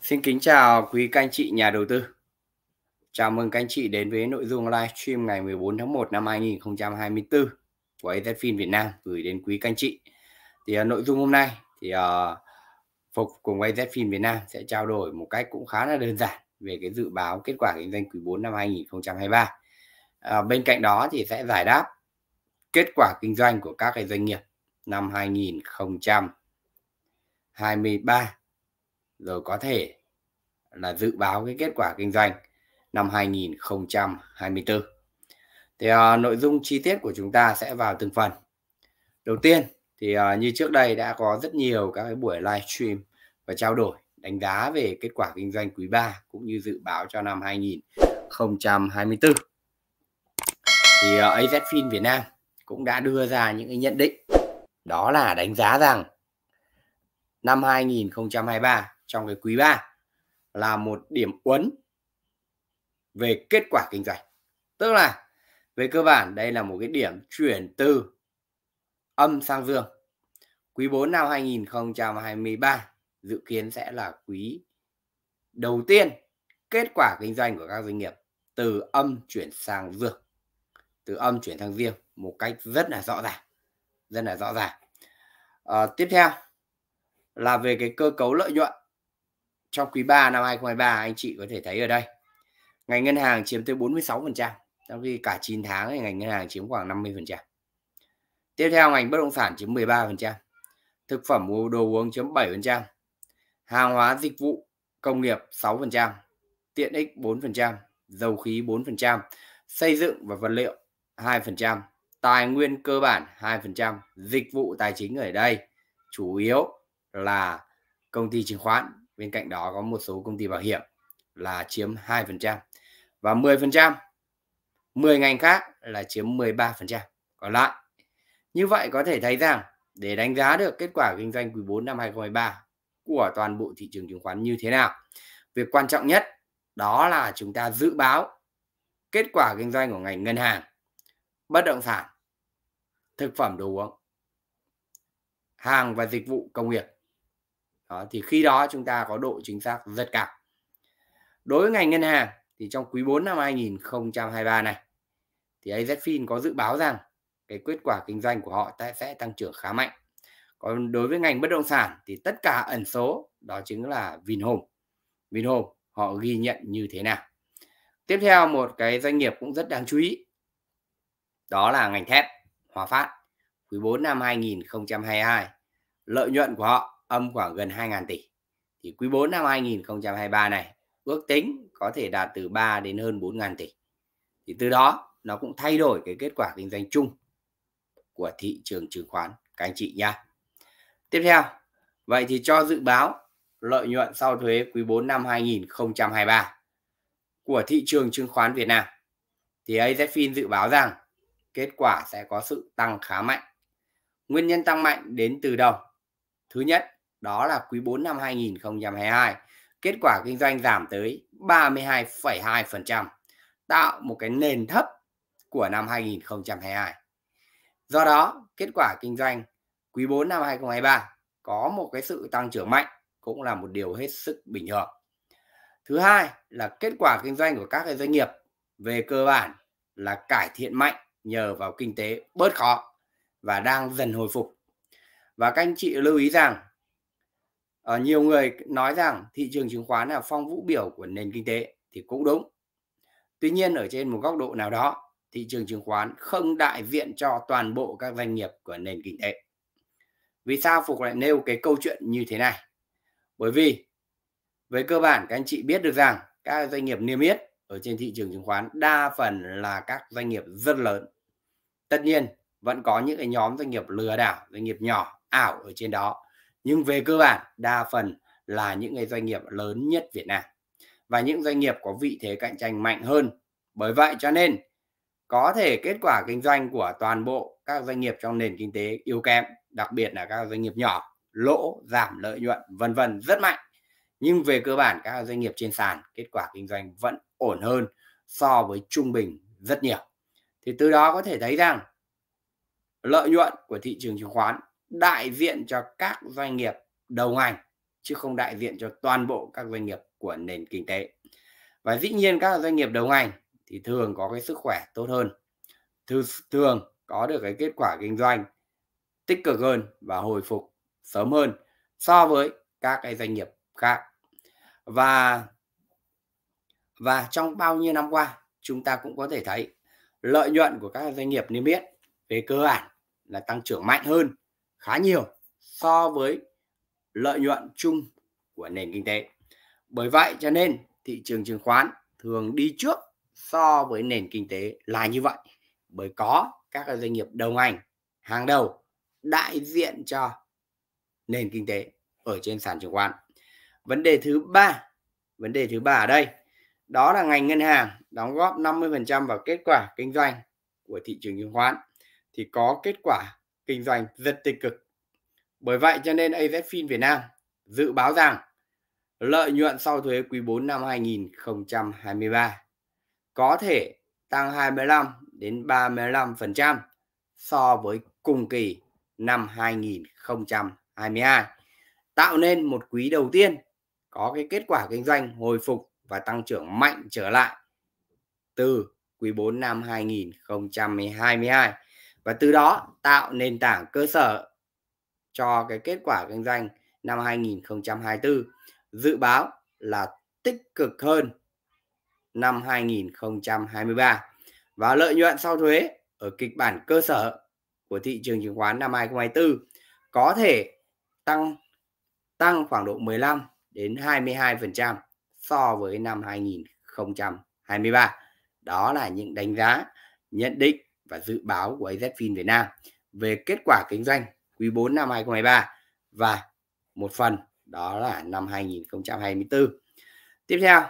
Xin kính chào quý các anh chị nhà đầu tư. Chào mừng các anh chị đến với nội dung livestream ngày 14 tháng 1 năm 2024 của AZFIN Việt Nam gửi đến quý các anh chị. Thì uh, nội dung hôm nay thì uh, Phục cùng AZFIN Việt Nam sẽ trao đổi một cách cũng khá là đơn giản về cái dự báo kết quả kinh doanh quý 4 năm 2023. Uh, à, bên cạnh đó thì sẽ giải đáp kết quả kinh doanh của các cái doanh nghiệp năm 2023 rồi có thể là dự báo cái kết quả kinh doanh năm 2024. Thì uh, nội dung chi tiết của chúng ta sẽ vào từng phần. Đầu tiên thì uh, như trước đây đã có rất nhiều các cái buổi stream và trao đổi đánh giá về kết quả kinh doanh quý 3 cũng như dự báo cho năm 2024. Thì uh, ờ, AZFIN Việt Nam cũng đã đưa ra những cái nhận định đó là đánh giá rằng năm 2023 trong cái quý 3 là một điểm uấn về kết quả kinh doanh. Tức là về cơ bản đây là một cái điểm chuyển từ âm sang dương. Quý 4 năm 2023 dự kiến sẽ là quý đầu tiên kết quả kinh doanh của các doanh nghiệp từ âm chuyển sang dương. Từ âm chuyển sang dương một cách rất là rõ ràng. Rất là rõ ràng. À, tiếp theo là về cái cơ cấu lợi nhuận trong quý 3 năm 2023 anh chị có thể thấy ở đây ngành ngân hàng chiếm tới 46% trong khi cả 9 tháng thì ngành ngân hàng chiếm khoảng 50% tiếp theo ngành bất động sản chiếm 13% thực phẩm đồ uống chiếm 7% hàng hóa dịch vụ công nghiệp 6% tiện ích 4% dầu khí 4% xây dựng và vật liệu 2% tài nguyên cơ bản 2% dịch vụ tài chính ở đây chủ yếu là công ty chứng khoán bên cạnh đó có một số công ty bảo hiểm là chiếm 2% và 10% 10 ngành khác là chiếm 13% còn lại như vậy có thể thấy rằng để đánh giá được kết quả kinh doanh quý 4 năm 2023 của toàn bộ thị trường chứng khoán như thế nào việc quan trọng nhất đó là chúng ta dự báo kết quả kinh doanh của ngành ngân hàng bất động sản thực phẩm đồ uống hàng và dịch vụ công nghiệp đó, thì khi đó chúng ta có độ chính xác rất cao đối với ngành ngân hàng thì trong quý 4 năm 2023 này thì AZFIN có dự báo rằng cái kết quả kinh doanh của họ sẽ tăng trưởng khá mạnh còn đối với ngành bất động sản thì tất cả ẩn số đó chính là Vinhome Vinhome họ ghi nhận như thế nào tiếp theo một cái doanh nghiệp cũng rất đáng chú ý đó là ngành thép Hòa Phát quý 4 năm 2022 lợi nhuận của họ âm khoảng gần 2.000 tỷ. Thì quý 4 năm 2023 này ước tính có thể đạt từ 3 đến hơn 4.000 tỷ. Thì từ đó nó cũng thay đổi cái kết quả kinh doanh chung của thị trường chứng khoán các anh chị nha Tiếp theo, vậy thì cho dự báo lợi nhuận sau thuế quý 4 năm 2023 của thị trường chứng khoán Việt Nam thì AZFIN dự báo rằng kết quả sẽ có sự tăng khá mạnh. Nguyên nhân tăng mạnh đến từ đâu? Thứ nhất đó là quý 4 năm 2022 kết quả kinh doanh giảm tới 32,2% tạo một cái nền thấp của năm 2022 do đó kết quả kinh doanh quý 4 năm 2023 có một cái sự tăng trưởng mạnh cũng là một điều hết sức bình thường thứ hai là kết quả kinh doanh của các cái doanh nghiệp về cơ bản là cải thiện mạnh nhờ vào kinh tế bớt khó và đang dần hồi phục và các anh chị lưu ý rằng uh, nhiều người nói rằng thị trường chứng khoán là phong vũ biểu của nền kinh tế thì cũng đúng tuy nhiên ở trên một góc độ nào đó thị trường chứng khoán không đại diện cho toàn bộ các doanh nghiệp của nền kinh tế vì sao phục lại nêu cái câu chuyện như thế này bởi vì với cơ bản các anh chị biết được rằng các doanh nghiệp niêm yết ở trên thị trường chứng khoán đa phần là các doanh nghiệp rất lớn tất nhiên vẫn có những cái nhóm doanh nghiệp lừa đảo doanh nghiệp nhỏ ảo ở trên đó nhưng về cơ bản đa phần là những cái doanh nghiệp lớn nhất Việt Nam và những doanh nghiệp có vị thế cạnh tranh mạnh hơn bởi vậy cho nên có thể kết quả kinh doanh của toàn bộ các doanh nghiệp trong nền kinh tế yếu kém đặc biệt là các doanh nghiệp nhỏ lỗ giảm lợi nhuận vân vân rất mạnh nhưng về cơ bản các doanh nghiệp trên sàn kết quả kinh doanh vẫn ổn hơn so với trung bình rất nhiều thì từ đó có thể thấy rằng lợi nhuận của thị trường chứng khoán đại diện cho các doanh nghiệp đầu ngành chứ không đại diện cho toàn bộ các doanh nghiệp của nền kinh tế và dĩ nhiên các doanh nghiệp đầu ngành thì thường có cái sức khỏe tốt hơn thường có được cái kết quả kinh doanh tích cực hơn và hồi phục sớm hơn so với các cái doanh nghiệp khác và và trong bao nhiêu năm qua chúng ta cũng có thể thấy lợi nhuận của các doanh nghiệp niêm yết về cơ bản là tăng trưởng mạnh hơn khá nhiều so với lợi nhuận chung của nền kinh tế. Bởi vậy cho nên thị trường chứng khoán thường đi trước so với nền kinh tế là như vậy bởi có các doanh nghiệp đầu ngành hàng đầu đại diện cho nền kinh tế ở trên sàn chứng khoán. Vấn đề thứ ba, vấn đề thứ ba ở đây đó là ngành ngân hàng đóng góp 50% vào kết quả kinh doanh của thị trường chứng khoán thì có kết quả kinh doanh rất tích cực. Bởi vậy cho nên AZFIN Việt Nam dự báo rằng lợi nhuận sau thuế quý 4 năm 2023 có thể tăng 25 đến 35% so với cùng kỳ năm 2022, tạo nên một quý đầu tiên có cái kết quả kinh doanh hồi phục và tăng trưởng mạnh trở lại từ quý 4 năm 2022 và từ đó tạo nền tảng cơ sở cho cái kết quả kinh doanh năm 2024 dự báo là tích cực hơn năm 2023 và lợi nhuận sau thuế ở kịch bản cơ sở của thị trường chứng khoán năm 2024 có thể tăng tăng khoảng độ 15 đến 22% so với năm 2023. Đó là những đánh giá, nhận định và dự báo của AZFIN Việt Nam về kết quả kinh doanh quý 4 năm 2023 và một phần đó là năm 2024. Tiếp theo,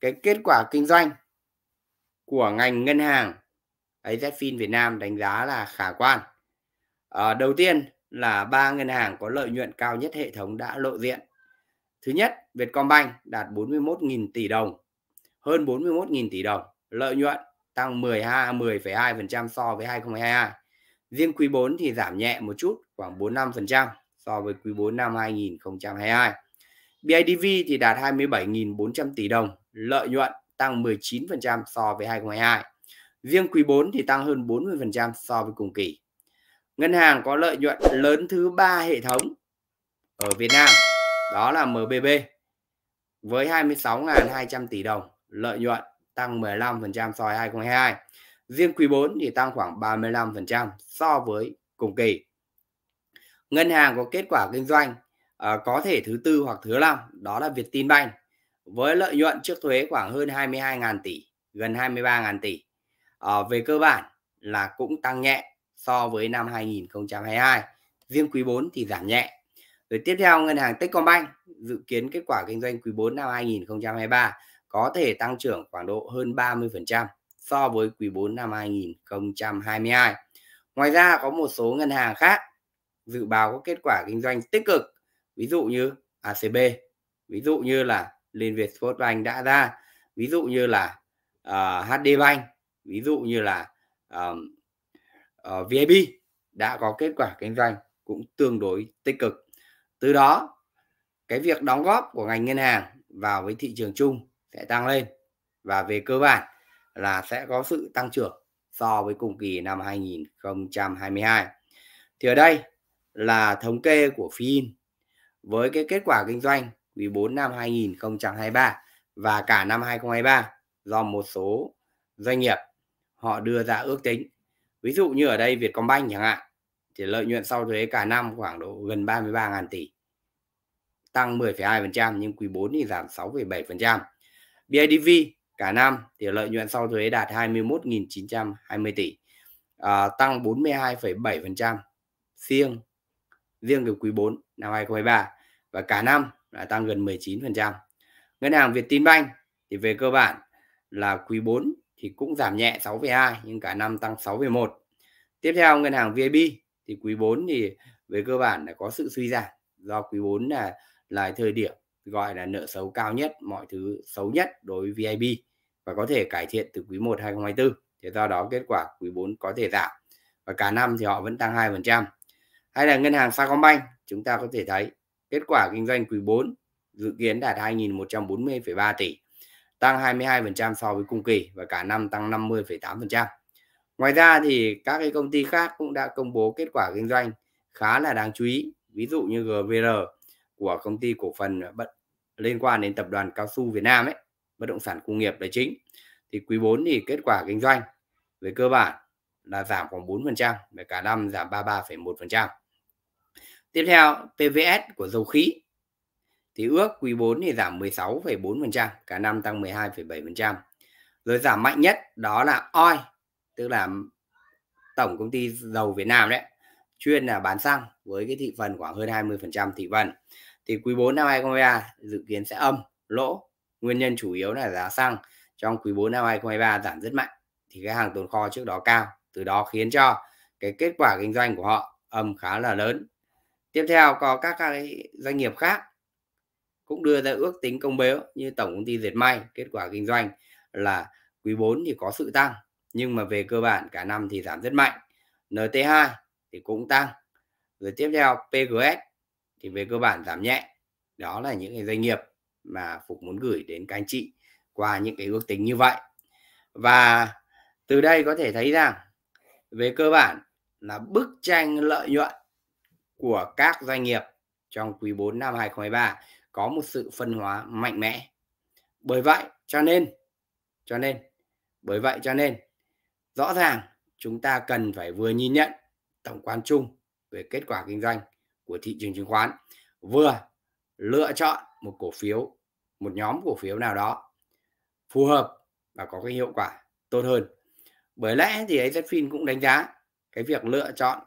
cái kết quả kinh doanh của ngành ngân hàng AZFIN Việt Nam đánh giá là khả quan. À, đầu tiên là ba ngân hàng có lợi nhuận cao nhất hệ thống đã lộ diện. Thứ nhất, Vietcombank đạt 41.000 tỷ đồng, hơn 41.000 tỷ đồng lợi nhuận tăng 12 10,2% so với 2022. Riêng quý 4 thì giảm nhẹ một chút, khoảng 45% so với quý 4 năm 2022. BIDV thì đạt 27.400 tỷ đồng, lợi nhuận tăng 19% so với 2022. Riêng quý 4 thì tăng hơn 40% so với cùng kỳ. Ngân hàng có lợi nhuận lớn thứ ba hệ thống ở Việt Nam, đó là MBB với 26.200 tỷ đồng lợi nhuận tăng 15% so với 2022. Riêng quý 4 thì tăng khoảng 35% so với cùng kỳ. Ngân hàng có kết quả kinh doanh à, có thể thứ tư hoặc thứ năm, đó là Vietinbank với lợi nhuận trước thuế khoảng hơn 22.000 tỷ, gần 23.000 tỷ. À, về cơ bản là cũng tăng nhẹ so với năm 2022. Riêng quý 4 thì giảm nhẹ. Rồi tiếp theo ngân hàng Techcombank dự kiến kết quả kinh doanh quý 4 năm 2023 có thể tăng trưởng khoảng độ hơn 30% so với quý 4 năm 2022. Ngoài ra có một số ngân hàng khác dự báo có kết quả kinh doanh tích cực, ví dụ như ACB, ví dụ như là Liên Việt Sportbank đã ra, ví dụ như là uh, ờ, HD Bank, ví dụ như là um, uh, ờ, VIB đã có kết quả kinh doanh cũng tương đối tích cực. Từ đó, cái việc đóng góp của ngành ngân hàng vào với thị trường chung sẽ tăng lên và về cơ bản là sẽ có sự tăng trưởng so với cùng kỳ năm 2022. Thì ở đây là thống kê của Fin với cái kết quả kinh doanh quý 4 năm 2023 và cả năm 2023 do một số doanh nghiệp họ đưa ra ước tính. Ví dụ như ở đây Vietcombank chẳng hạn thì lợi nhuận sau thuế cả năm khoảng độ gần 33.000 tỷ tăng 10,2% nhưng quý 4 thì giảm 6,7%. BIDV cả năm thì lợi nhuận sau thuế đạt 21.920 tỷ à, tăng 42,7% riêng riêng từ quý 4 năm 2023 và cả năm là tăng gần 19%. Ngân hàng việt banh thì về cơ bản là quý 4 thì cũng giảm nhẹ 6,2 nhưng cả năm tăng 6,1. Tiếp theo ngân hàng VIB thì quý 4 thì về cơ bản là có sự suy giảm do quý 4 là là thời điểm gọi là nợ xấu cao nhất, mọi thứ xấu nhất đối với VIB và có thể cải thiện từ quý 1 2024. Thế do đó kết quả quý 4 có thể giảm và cả năm thì họ vẫn tăng 2%. Hay là ngân hàng Sacombank, chúng ta có thể thấy kết quả kinh doanh quý 4 dự kiến đạt 2.140,3 tỷ, tăng 22% so với cùng kỳ và cả năm tăng 50,8%. Ngoài ra thì các cái công ty khác cũng đã công bố kết quả kinh doanh khá là đáng chú ý, ví dụ như GVR của công ty cổ phần ờ, bất liên quan đến tập đoàn cao su Việt Nam ấy bất động sản công nghiệp là chính thì quý 4 thì kết quả kinh doanh về cơ bản là giảm khoảng 4% và cả năm giảm 33,1% tiếp theo PVS của dầu khí thì ước quý 4 thì giảm 16,4% cả năm tăng 12,7% rồi giảm mạnh nhất đó là OI tức là tổng công ty dầu Việt Nam đấy chuyên là bán xăng với cái thị phần khoảng hơn 20% thị phần thì quý 4 năm 2023 dự kiến sẽ âm lỗ nguyên nhân chủ yếu là giá xăng trong quý 4 năm 2023 giảm rất mạnh thì cái hàng tồn kho trước đó cao từ đó khiến cho cái kết quả kinh doanh của họ âm khá là lớn tiếp theo có các cái doanh nghiệp khác cũng đưa ra ước tính công bố như tổng công ty dệt may kết quả kinh doanh là quý 4 thì có sự tăng nhưng mà về cơ bản cả năm thì giảm rất mạnh NT2 thì cũng tăng rồi tiếp theo PGS thì về cơ bản giảm nhẹ đó là những cái doanh nghiệp mà phục muốn gửi đến các anh chị qua những cái ước tính như vậy và từ đây có thể thấy rằng về cơ bản là bức tranh lợi nhuận của các doanh nghiệp trong quý 4 năm 2023 có một sự phân hóa mạnh mẽ. Bởi vậy cho nên cho nên bởi vậy cho nên rõ ràng chúng ta cần phải vừa nhìn nhận tổng quan chung về kết quả kinh doanh của thị trường chứng khoán vừa lựa chọn một cổ phiếu một nhóm cổ phiếu nào đó phù hợp và có cái hiệu quả tốt hơn bởi lẽ thì AZFIN cũng đánh giá cái việc lựa chọn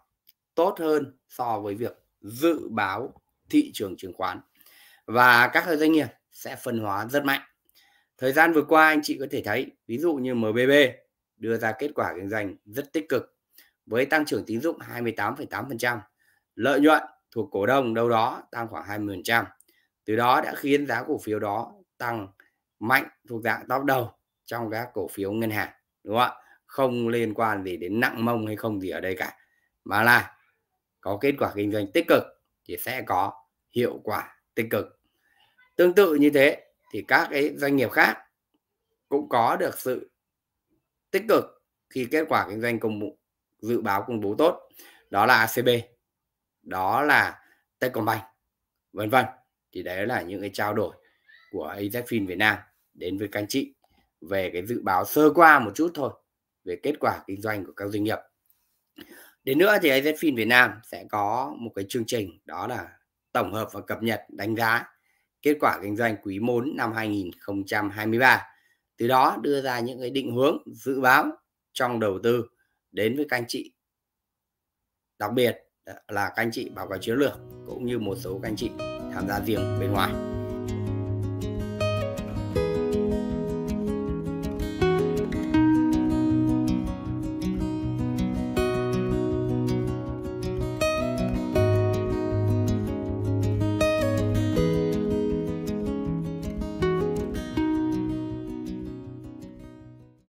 tốt hơn so với việc dự báo thị trường chứng khoán và các doanh nghiệp sẽ phân hóa rất mạnh thời gian vừa qua anh chị có thể thấy ví dụ như MBB đưa ra kết quả kinh doanh rất tích cực với tăng trưởng tín dụng 28,8% lợi nhuận thuộc cổ đông đâu đó tăng khoảng 20%. Từ đó đã khiến giá cổ phiếu đó tăng mạnh thuộc dạng top đầu trong các cổ phiếu ngân hàng đúng không ạ? Không liên quan gì đến nặng mông hay không gì ở đây cả. Mà là có kết quả kinh doanh tích cực thì sẽ có hiệu quả tích cực. Tương tự như thế thì các cái doanh nghiệp khác cũng có được sự tích cực khi kết quả kinh doanh công vụ dự báo công bố tốt đó là ACB đó là Techcombank vân vân thì đấy là những cái trao đổi của AZFIN Việt Nam đến với các anh chị về cái dự báo sơ qua một chút thôi về kết quả kinh doanh của các doanh nghiệp đến nữa thì AZFIN Việt Nam sẽ có một cái chương trình đó là tổng hợp và cập nhật đánh giá kết quả kinh doanh quý 4 năm 2023 từ đó đưa ra những cái định hướng dự báo trong đầu tư đến với các anh chị đặc biệt là các anh chị báo cáo chiến lược cũng như một số các anh chị tham gia riêng bên ngoài